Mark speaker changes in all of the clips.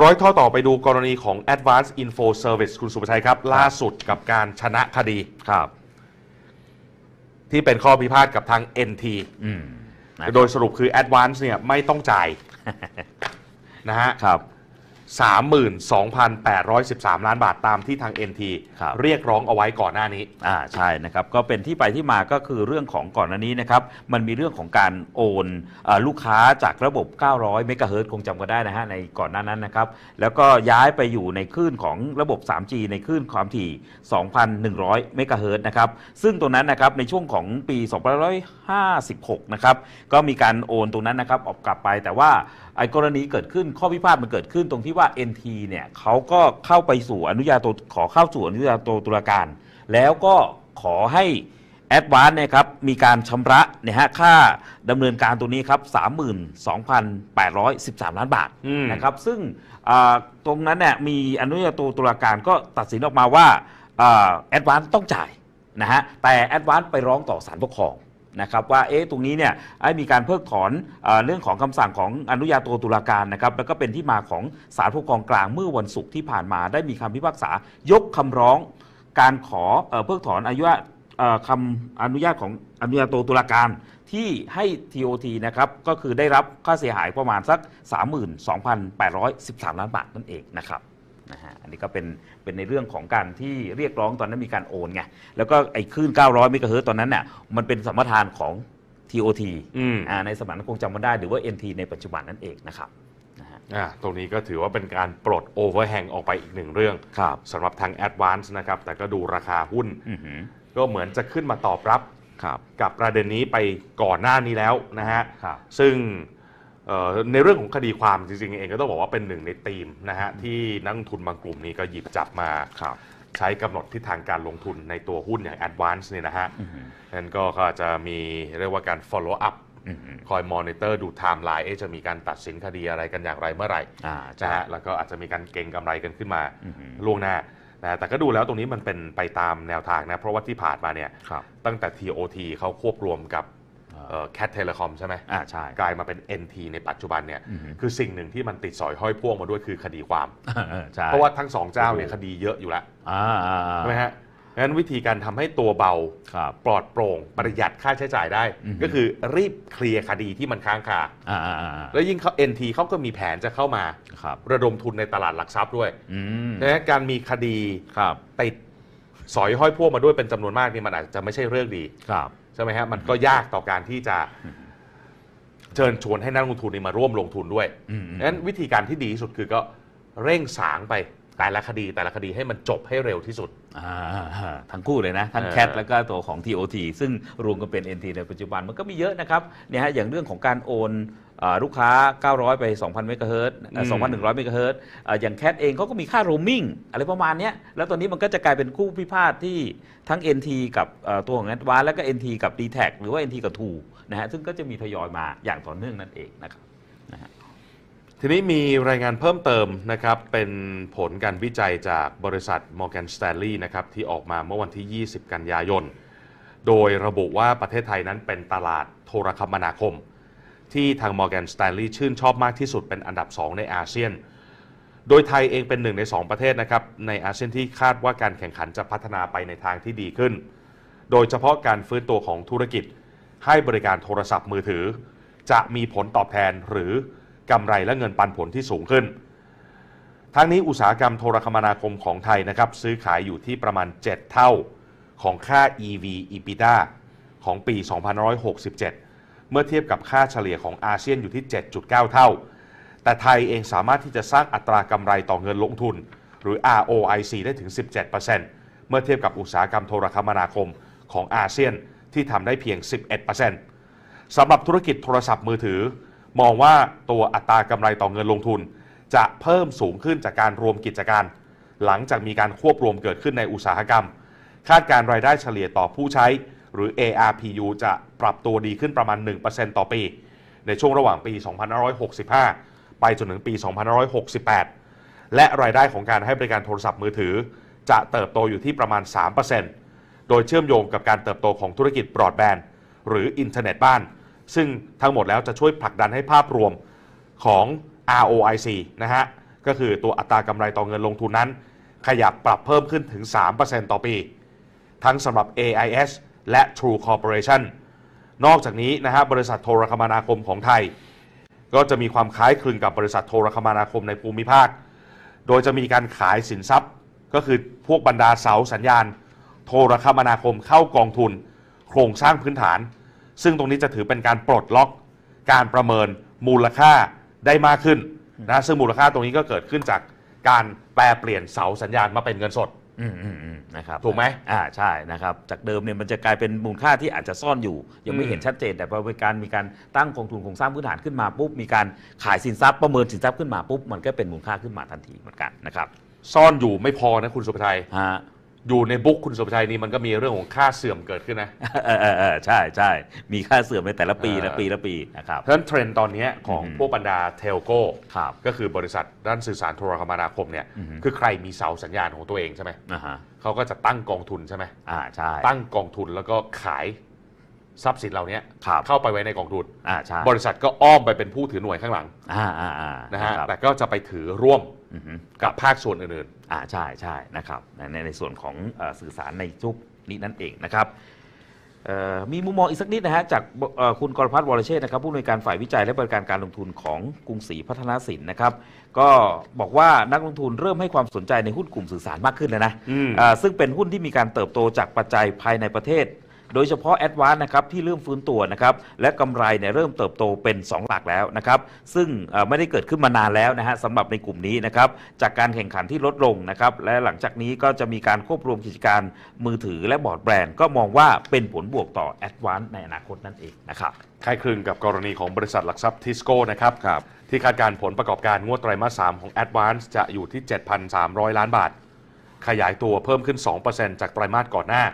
Speaker 1: ร้อยท่อต่อไปดูกรณีของ Advanced Info Service คุณสุภชัยครับล่าสุดกับการชนะคดีครับ ที่เป็นข้อพิพาทกับทาง NT โดยสรุปคือ Advance d เนี่ยไม่ต้องจ่าย นะฮะครับ
Speaker 2: 32,813 ล้านบาทตามที่ทาง NT รเรียกร้องเอาไว้ก่อนหน้านี้อ่าใช่นะครับก็เป็นที่ไปที่มาก็คือเรื่องของก่อนหน้านี้นะครับมันมีเรื่องของการโอนอลูกค้าจากระบบ 900เมกะเฮิรตซ์คงจำก็ได้นะฮะในก่อนหน้านั้นนะครับแล้วก็ย้ายไปอยู่ในคลื่นของระบบ 3G ในคลื่นความถี่ 2,100เมกะเฮิรตซ์นะครับซึ่งตรงนั้นนะครับในช่วงของปี 2556นะครับก็มีการโอนตรงนั้นนะครับออกกลับไปแต่ว่าไอ้กรณีเกิดขึ้นข้อพิพาทมันเกิดขึ้นตรงที่ว่า NT เนี่ยเขาก็เข้าไปสู่อนุญาโตขอเข้าสู่อนุญาโตตุลาการ แล้วก็ขอให้แอดวานเนี่ยครับมีการชำระนะฮะค่าดำเนินการตัวนี้ครับ32,813 ล้านบาทนะครับซึ่งตรงนั้นเนี่ยมีอนุญาโตตุลาการก็ตัดสินออกมาว่าแอดวานต้องจ่ายนะฮะแต่แอดวานไปร้องต่อศาลปกครองนะครับว่าเอ๊ะตรงนี้เนี่ยมีการเพิกถอนเรื่องของคำสั่งของอนุญาโตตุลาการนะครับแล้วก็เป็นที่มาของศาลปกครองกลางเมื่อวันศุกร์ที่ผ่านมาได้มีคำพิพากษายกคำร้องการขอเพิกถอนอายุคำอนุญาตของอนุญาโตตุลาการที่ให้ TOT นะครับก็คือได้รับค่าเสียหายประมาณสัก 32,813 ล้านบาทนั่นเองนะครับนะฮะอันนี้ก็เป็นเป็นในเรื่องของการที่เรียกร้องตอนนั้นมีการโอนไงแล้วก็ไอ้คลื่น 900เมกะเฮิรตตอนนั้นน่ะมันเป็นสมรทานของ TOT อืมอ่าในสมัยนั้นคงจำมันได้หรือว่า NT ในปัจจุบันนั่นเองนะครับนะฮะอ่าตรงนี้ก
Speaker 1: ็ถือว่าเป็นการปลดโอเวอร์แฮงออกไปอีกหนึ่งเรื่องครับสำหรับทาง Advance นะครับแต่ก็ดูราคาหุ้น ก็เหมือนจะขึ้นมาตอบรับครับกับประเด็นนี้ไปก่อนหน้านี้แล้วนะฮะครับซึ่งในเรื่องของคดีความจริงๆ เองก็ต้องบอกว่าเป็นหนึ่งในธีมนะฮะที่นักทุนบางกลุ่มนี้ก็หยิบจับมา ใช้กำหนดทิศทางการลงทุนในตัวหุ้นอย่าง Advance เนี่ยนะฮะนั่นก็จะมีเรียกว่าการ follow up คอยมอนิเตอร์ดูไทม์ไลน์จะมีการตัดสินคดีอะไรกันอย่างไรเมื่อไหร่นะฮะแล้วก็อาจจะมีการเก็งกำไรกันขึ้นมาล่วงหน้านะแต่ก็ดูแล้วตรงนี้มันเป็นไปตามแนวทางนะเพราะว่าที่ผ่านมาเนี่ยตั้งแต่ TOT เขาควบรวมกับแคทเทเลคอมใช่ไหมอ่าใช่ กลายมาเป็น NT ในปัจจุบันเนี่ย คือสิ่งหนึ่งที่มันติดสอยห้อยพ่วงมาด้วยคือคดีความ เพราะว่าทั้งสองเจ้าเนี่ยคดีเยอะอยู่แล้วใช่ไหมฮะงั้นวิธีการทำให้ตัวเบา ปลอดโปร่งประหยัดค่าใช้จ่ายได้ ก็คือรีบเคลียร์คดีที่มันค้างคา แล้วยิ่งเขา n อ็นทีเขาก็มีแผนจะเข้ามาระดมทุนในตลาดหลักทรัพย์ด้วยนะการมีคดีติด สอยห้อยพ่วงมาด้วยเป็นจำนวนมากนี่มันอาจจะไม่ใช่เรื่องดีครับช่ไหมครับมันก็ยากต่อการที่จะเชิญชวนให้นักลงทุนนี่มาร่วมลงทุนด้วยงนั้นวิธีการที่ดีที่สุดคื
Speaker 2: อก็เร่งสางไปแต่ละคดี แต่ละคดีให้มันจบให้เร็วที่สุดทั้งคู่เลยนะทั้งแคทแล้วก็ตัวของ TOT ซึ่งรวมกันเป็น NT ในปัจจุบันมันก็มีเยอะนะครับเนี่ยฮะอย่างเรื่องของการโอนลูกค้า 900 ไป 2,000 เมกะเฮิรตซ์2,100 เมกะเฮิรตซ์อย่างแคทเองเขาก็มีค่าโรมมิ่งอะไรประมาณนี้ แล้วตอนนี้มันก็จะกลายเป็นคู่พิพาทที่ทั้ง NT กับตัวของแอดวานแล้วก็ NT กับ d t แทหรือว่า NT กับ t ูนะฮะ ซึ่งก็จะมีทยอยมาอย่างต่อเนื่องนั่นเองนะครับนะฮะทีนี้มีรายงานเพิ่ม
Speaker 1: เติมนะครับ เป็นผลการวิจัยจากบริษัท Morgan Stanley นะครับที่ออกมาเมื่อวันที่ 20 กันยายน โดยระบุว่าประเทศไทยนั้นเป็นตลาดโทรคมนาคมที่ทาง Morgan Stanley ชื่นชอบมากที่สุดเป็นอันดับ 2 ในอาเซียน โดยไทยเองเป็นหนึ่งใน 2 ประเทศนะครับในอาเซียนที่คาดว่าการแข่งขันจะพัฒนาไปในทางที่ดีขึ้น โดยเฉพาะการฟื้นตัวของธุรกิจให้บริการโทรศัพท์มือถือ จะมีผลตอบแทนหรือกำไรและเงินปันผลที่สูงขึ้น ทั้งนี้อุตสาหกรรมโทรคมนาคมของไทยนะครับซื้อขายอยู่ที่ประมาณ 7 เท่าของค่า EV EBITDA ของปี2567เมื่อเทียบกับค่าเฉลี่ยของอาเซียนอยู่ที่ 7.9 เท่า แต่ไทยเองสามารถที่จะสร้างอัตรากำไรต่อเงินลงทุน หรือ ROIC ได้ถึง 17%เมื่อเทียบกับอุตสาหกรรมโทรคมนาคมของอาเซียนที่ทำได้เพียง 11%สำหรับธุรกิจโทรศัพท์มือถือ มองว่าตัวอัตรากำไรต่อเงินลงทุน จะเพิ่มสูงขึ้นจากการรวมกิจการ หลังจากมีการควบรวมเกิดขึ้นในอุตสาหกรรม คาดการรายได้เฉลี่ยต่อผู้ใช้หรือ ARPU จะปรับตัวดีขึ้นประมาณ 1%ต่อปี ในช่วงระหว่างปี2565 ไปจนถึงปี2568 และรายได้ของการให้บริการโทรศัพท์มือถือ จะเติบโตอยู่ที่ประมาณ 3%โดยเชื่อมโยงกับการเติบโตของธุรกิจบรอดแบนด์หรืออินเทอร์เน็ตบ้าน ซึ่งทั้งหมดแล้วจะช่วยผลักดันให้ภาพรวมของ ROIC นะฮะ ก็คือตัวอัตรากำไรต่อเงินลงทุนนั้น ขยับปรับเพิ่มขึ้นถึง 3%ต่อปี ทั้งสำหรับ AIS และ True Corporation นอกจากนี้นะฮะบริษัทโทรคมนาคมของไทย ก็จะมีความคล้ายคลึงกับบริษัทโทรคมนาคมในภูมิภาค โดยจะมีการขายสินทรัพย์ ก็คือพวกบรรดาเสาสัญญาณ โทรคมนาคมเข้ากองทุน โครงสร้างพื้นฐาน ซึ่งตรงนี้จะถือเป็นการปลดล็อก การประเมินมูลค่าได้มากขึ้นนะซึ่งมูลค่าตรงนี้ก็
Speaker 2: เกิดขึ้นจากการแปลเปลี่ยนเสาสัญญาณมาเป็นเงินสดอืมอืมอืมนะครับถูกไหมอ่าใช่นะครับ จากเดิมเนี่ยมันจะกลายเป็นมูลค่าที่อาจจะซ่อนอยู่ ยังไม่เห็นชัดเจนแต่พอเป็นการมีการตั้งกองทุนโครงสร้างพื้นฐานขึ้นมาปุ๊บมีการขายสินทรัพย์ประเมินสินทรัพย์ขึ้นมาปุ๊บมันก็เป็นมูลค่าขึ้นมาทันทีเหมือนกันนะครับ ซ่อนอยู่ไม่พอนะคุณสุภชัยฮะอยู่ในบุ๊กคุณ
Speaker 1: สุภชัยนี่มันก็มีเรื่องของค่าเสื่อมเกิดขึ้นนะเออเออเออใช่ใช่ มีค่าเสื่อมในแต่ละปีละปีละปีนะครับเพราะฉะนั้นเทรนด์ตอนนี้ของพวกบรรดาเทลโก้ครับก็คือบริษัทด้านสื่อสารโทรคมนาคมเนี่ยคือใครมีเสาสัญญาณของตัวเองใช่ไหมอ่าเขาก็จะตั้งกองทุนใช่ไหมอ่าใช่ ตั้งกองทุนแล้วก็ขายทรัพย์สินเหล่านี้เข้าไปไว้ในกองทุน บริษัทก็อ้อมไปเป็นผู้ถือหน่วยข้างหลังนะฮะแต่ก็จะไปถือ
Speaker 2: ร่วมกับภาคส่วนอื่นๆอ่าใช่ใช่นะครับในในส่วนของสื่อสารในชุกนี้นั่นเองนะครับมีมุมมองอีกสักนิดนะฮะจากคุณกรพัฒน์วรเชษนะครับผู้อำนวยการฝ่ายวิจัยและบริการการลงทุนของกรุงศรีพัฒนาสินนะครับก็บอกว่านักลงทุนเริ่มให้ความสนใจในหุ้นกลุ่มสื่อสารมากขึ้นแล้วนะซึ่งเป็นหุ้นที่มีการเติบโตจากปัจจัยภายในประเทศโดยเฉพาะแอดวานนะครับที่เริ่มฟื้นตัวนะครับและกำไรเนี่ยเริ่มเติบโตเป็น 2 หลักแล้วนะครับ ซึ่งไม่ได้เกิดขึ้นมานานแล้วนะฮะสำหรับในกลุ่มนี้นะครับจากการแข่งขันที่ลดลงนะครับและหลังจากนี้ก็จะมีการควบรวมกิจการมือถือและบอร์ดแบรนด์ ก็มองว่าเป็นผลบวกต่อแอดวานในอนาคตนั่นเองนะครับ คล้าย
Speaker 1: คลึงกับกรณีของบริษัทหลักทรัพย์ทิสโก้นะครับรบที่คาดการผลประกอบการงวดไตรมาสสมของแอดวานจะอยู่ที่ 7,300 ล้านบาท ขยายตัวเพิ่มขึ้น 2%จากไตรมาสก่อนหน้า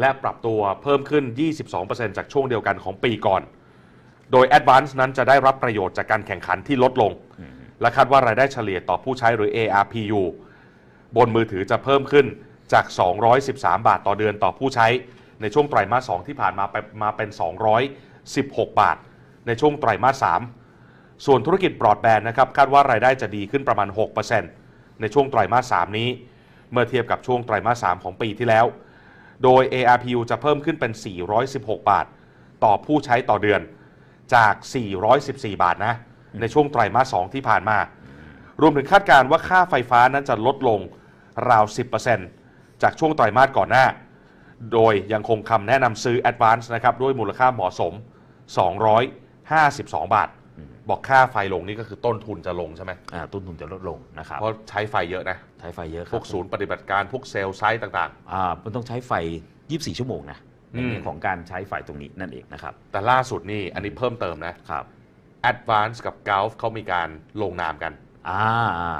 Speaker 1: และปรับตัวเพิ่มขึ้น 22%จากช่วงเดียวกันของปีก่อน โดย Advance นั้นจะได้รับประโยชน์จากการแข่งขันที่ลดลง และคาดว่ารายได้เฉลี่ยต่อผู้ใช้หรือ ARPU บนมือถือจะเพิ่มขึ้นจาก 213 บาทต่อเดือนต่อผู้ใช้ ในช่วงไตรมาส 2 ที่ผ่านมาไปมาเป็น 216 บาท ในช่วงไตรมาส 3 ส่วนธุรกิจบรอดแบนด์นะครับคาดว่ารายได้จะดีขึ้นประมาณ 6%ในช่วงไตรมาส 3 นี้ เมื่อเทียบกับช่วงไตรมาส 3 ของปีที่แล้วโดย ARPU จะเพิ่มขึ้นเป็น 416 บาท ต่อผู้ใช้ต่อเดือนจาก 414 บาทนะในช่วงไตรมาส2ที่ผ่านมา รวมถึงคาดการณ์ว่าค่าไฟฟ้านั้นจะลดลงราว 10%จากช่วงไตรมาสก่อนหน้า โดยยังคงคำแนะนำซื้อ Advance นะครับด้วยมูลค่าเหมาะสม 252 บาทบอกค่าไฟลงนี่ก็คือต้นทุนจะลงใช่ไหมอ่าต้นทุนจะลดลงนะครับ เพราะใช้ไฟเยอะนะ ใช้ไฟเยอะครับ พวกศูนย์ปฏิบัติการ พวกเซลล์ไซต์ต่าง
Speaker 2: ๆ อ่า มันต้องใช้ไฟ 24 ชั่วโมงนะในเรื่องของการใช้ไฟตรงนี้นั่นเองนะครับ แต่ล่าสุดนี่ อั
Speaker 1: นนี้เพิ่มเติมนะ ครับ Advance กับ Gulf เขามีการลงนามกัน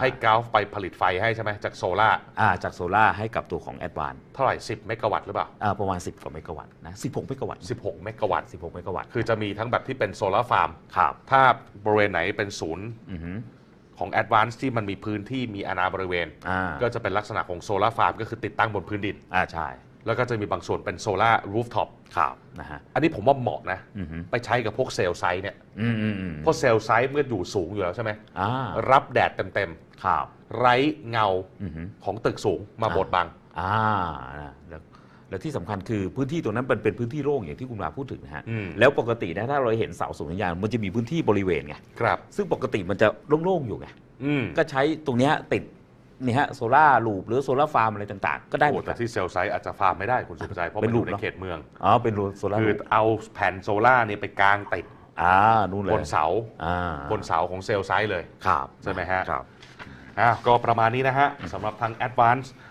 Speaker 1: ให้กราฟไปผลิตไฟให้ใช่ไหมจากโซล่า่าจากโซล่าให้กับตัวของแอดวานเท่าไหร่ 10เมกะวัตต์หรือเปล่า
Speaker 2: าประมาณ10กว่าเมกะวัตต์นะสิเมกะวัตต์16เมกะวัตต์16เมกะวัตต์
Speaker 1: คือจะมีทั้งแบบที่เป็นโซล่าฟาร์มครับถ้าบริเวณไหนเป็นศูนย์ของแอดวานซ์ที่มันมีพื้นที่มีอนาบริเวณ ก็จะเป็นลักษณะของโซลาร์ฟาร์ม ก็คือติดตั้งบนพื้นดินอ่าใช่แล้วก็จะมีบางส่วนเป็นโซลารูฟท็อปครับนะฮะอันนี้ผมว่าเหมาะนะไปใช้กับพวกเซลล์ไซส์เนี่ยเพราะเซลล์ไซส์เมื่ออยู่สูงอยู่แล้วใช่ไหม รับแดดเต็ม
Speaker 2: ๆครับไร้เงาของตึกสูงมาบดบังอ่าแล้วและที่สำคัญคือพื้นที่ตรงนั้นเป็นเป็นพื้นที่โล่งอย่างที่คุณมาพูดถึงนะฮะ แล้วปกตินะถ้าเราเห็นเสาสูงสัญญาณมันจะมีพื้นที่บริเวณไงครับซึ่งปกติมันจะโล่งๆอยู่ไงก็ใช้ตรงนี้ติดนี่ฮะโซล่าลูป หรือโซล่าฟาร์มอะไรต่างๆ ก็ได้หมอดแต่ที่เซลล์ไซต์อาจจะ
Speaker 1: ฟาร์มไม่ได้คุณสุภาชัยเพราะเป็นลูปในเขตเมือง อ๋อ เป็นลูโซล่าคือเอาแผ่นโซล่าเนี่ยไปกางติดอ่านู่นเลยบนเสาอ่าบนเสาของเซลล์ไซต์เลย ครับ ใช่ไหมฮะครับอ่ก็ประมาณนี้นะฮะสำหรับทาง Advance